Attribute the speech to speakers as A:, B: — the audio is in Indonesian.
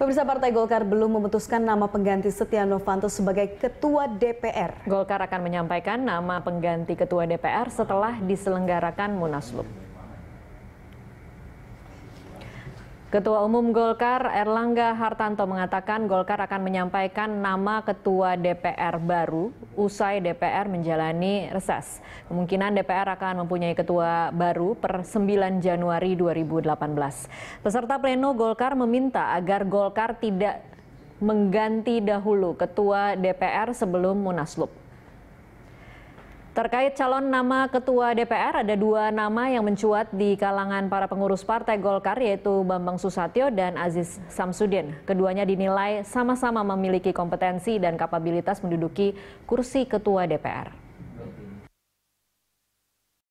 A: Pemirsa Partai Golkar belum memutuskan nama pengganti Setia Novanto sebagai Ketua DPR.
B: Golkar akan menyampaikan nama pengganti Ketua DPR setelah diselenggarakan Munaslup. Ketua Umum Golkar Erlangga Hartanto mengatakan Golkar akan menyampaikan nama ketua DPR baru usai DPR menjalani reses. Kemungkinan DPR akan mempunyai ketua baru per 9 Januari 2018. Peserta pleno Golkar meminta agar Golkar tidak mengganti dahulu ketua DPR sebelum Munaslup. Terkait calon nama Ketua DPR, ada dua nama yang mencuat di kalangan para pengurus Partai Golkar, yaitu Bambang Susatyo dan Aziz Samsudin. Keduanya dinilai sama-sama memiliki kompetensi dan kapabilitas menduduki kursi Ketua DPR.